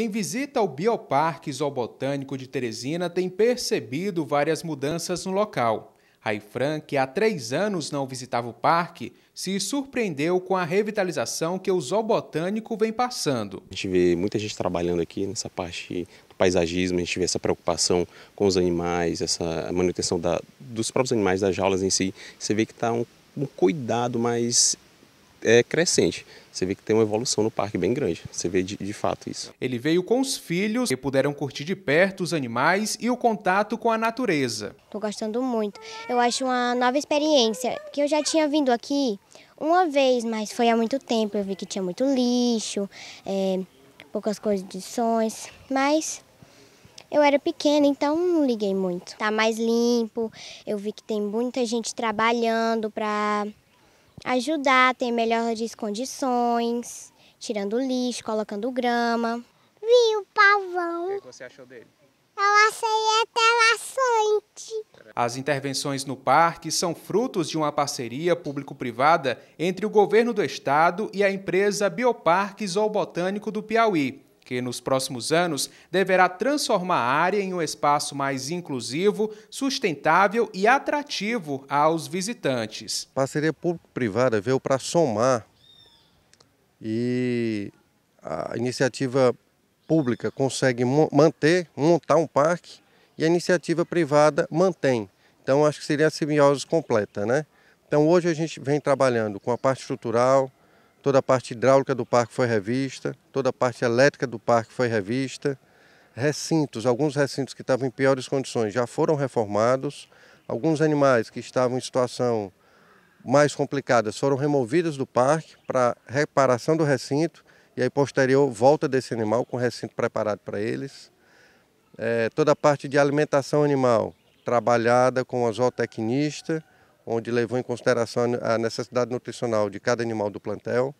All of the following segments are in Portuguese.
Quem visita o Bioparque Zoobotânico de Teresina tem percebido várias mudanças no local. Raifran, que há três anos não visitava o parque, se surpreendeu com a revitalização que o zoobotânico vem passando. A gente vê muita gente trabalhando aqui nessa parte do paisagismo, a gente vê essa preocupação com os animais, essa manutenção da, dos próprios animais, das jaulas em si. Você vê que está um, um cuidado mais é, crescente. Você vê que tem uma evolução no parque bem grande. Você vê de, de fato isso. Ele veio com os filhos e puderam curtir de perto os animais e o contato com a natureza. Estou gostando muito. Eu acho uma nova experiência, que eu já tinha vindo aqui uma vez, mas foi há muito tempo. Eu vi que tinha muito lixo, é, poucas condições, mas eu era pequena, então não liguei muito. Está mais limpo, eu vi que tem muita gente trabalhando para ajudar a ter melhores condições, tirando lixo, colocando grama. Vi o pavão. O é que você achou dele? Eu achei até laçante. As intervenções no parque são frutos de uma parceria público-privada entre o governo do estado e a empresa Bioparques ou Botânico do Piauí que nos próximos anos deverá transformar a área em um espaço mais inclusivo, sustentável e atrativo aos visitantes. A parceria público-privada veio para somar e a iniciativa pública consegue manter, montar um parque e a iniciativa privada mantém. Então acho que seria a simbiose completa, né? Então hoje a gente vem trabalhando com a parte estrutural, toda a parte hidráulica do parque foi revista, toda a parte elétrica do parque foi revista. Recintos, alguns recintos que estavam em piores condições já foram reformados. Alguns animais que estavam em situação mais complicada foram removidos do parque para reparação do recinto e aí posterior volta desse animal com recinto preparado para eles. É, toda a parte de alimentação animal trabalhada com a zootecnista onde levou em consideração a necessidade nutricional de cada animal do plantel.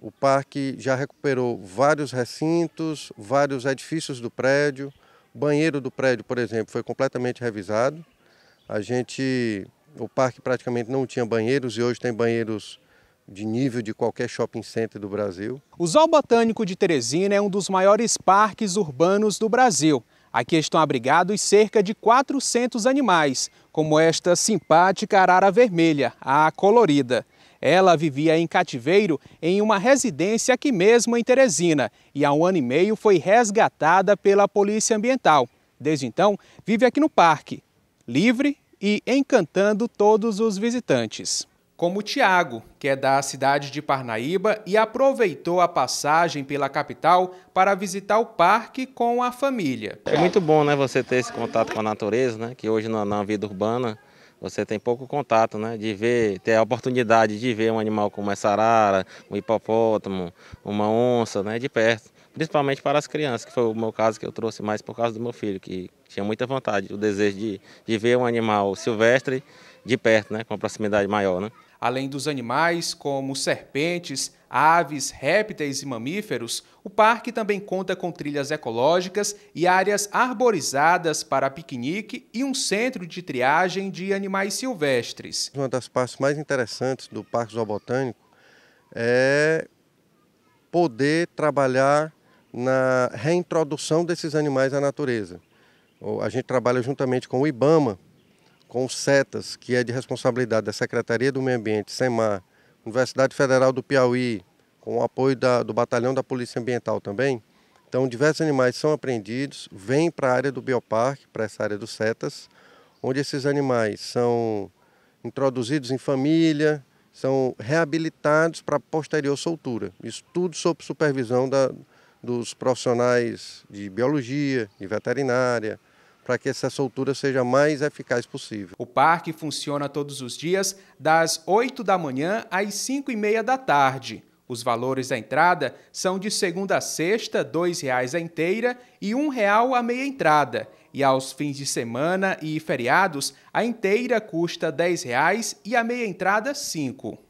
O parque já recuperou vários recintos, vários edifícios do prédio. O banheiro do prédio, por exemplo, foi completamente revisado. A gente, o parque praticamente não tinha banheiros e hoje tem banheiros de nível de qualquer shopping center do Brasil. O Zoo Botânico de Teresina é um dos maiores parques urbanos do Brasil. Aqui estão abrigados cerca de 400 animais, como esta simpática arara vermelha, a colorida. Ela vivia em cativeiro em uma residência aqui mesmo em Teresina e há um ano e meio foi resgatada pela Polícia Ambiental. Desde então, vive aqui no parque, livre e encantando todos os visitantes como Tiago, que é da cidade de Parnaíba e aproveitou a passagem pela capital para visitar o parque com a família. É muito bom, né, você ter esse contato com a natureza, né, que hoje na, na vida urbana você tem pouco contato, né, de ver, ter a oportunidade de ver um animal como essa é arara, um hipopótamo, uma onça, né, de perto principalmente para as crianças, que foi o meu caso que eu trouxe mais por causa do meu filho, que tinha muita vontade, o desejo de, de ver um animal silvestre de perto, né, com proximidade maior. Né? Além dos animais, como serpentes, aves, répteis e mamíferos, o parque também conta com trilhas ecológicas e áreas arborizadas para piquenique e um centro de triagem de animais silvestres. Uma das partes mais interessantes do Parque Zoobotânico é poder trabalhar na reintrodução desses animais à natureza. A gente trabalha juntamente com o IBAMA, com setas, que é de responsabilidade da Secretaria do Meio Ambiente, SEMAR, Universidade Federal do Piauí, com o apoio da, do Batalhão da Polícia Ambiental também. Então, diversos animais são apreendidos, vêm para a área do bioparque, para essa área dos setas, onde esses animais são introduzidos em família, são reabilitados para posterior soltura. Isso tudo sob supervisão da, dos profissionais de biologia, de veterinária, para que essa soltura seja mais eficaz possível. O parque funciona todos os dias, das 8 da manhã às 5 e meia da tarde. Os valores da entrada são de segunda a sexta, R$ 2,00 a inteira e R$ 1,00 a meia entrada. E aos fins de semana e feriados, a inteira custa R$ 10,00 e a meia entrada R$ 5,00.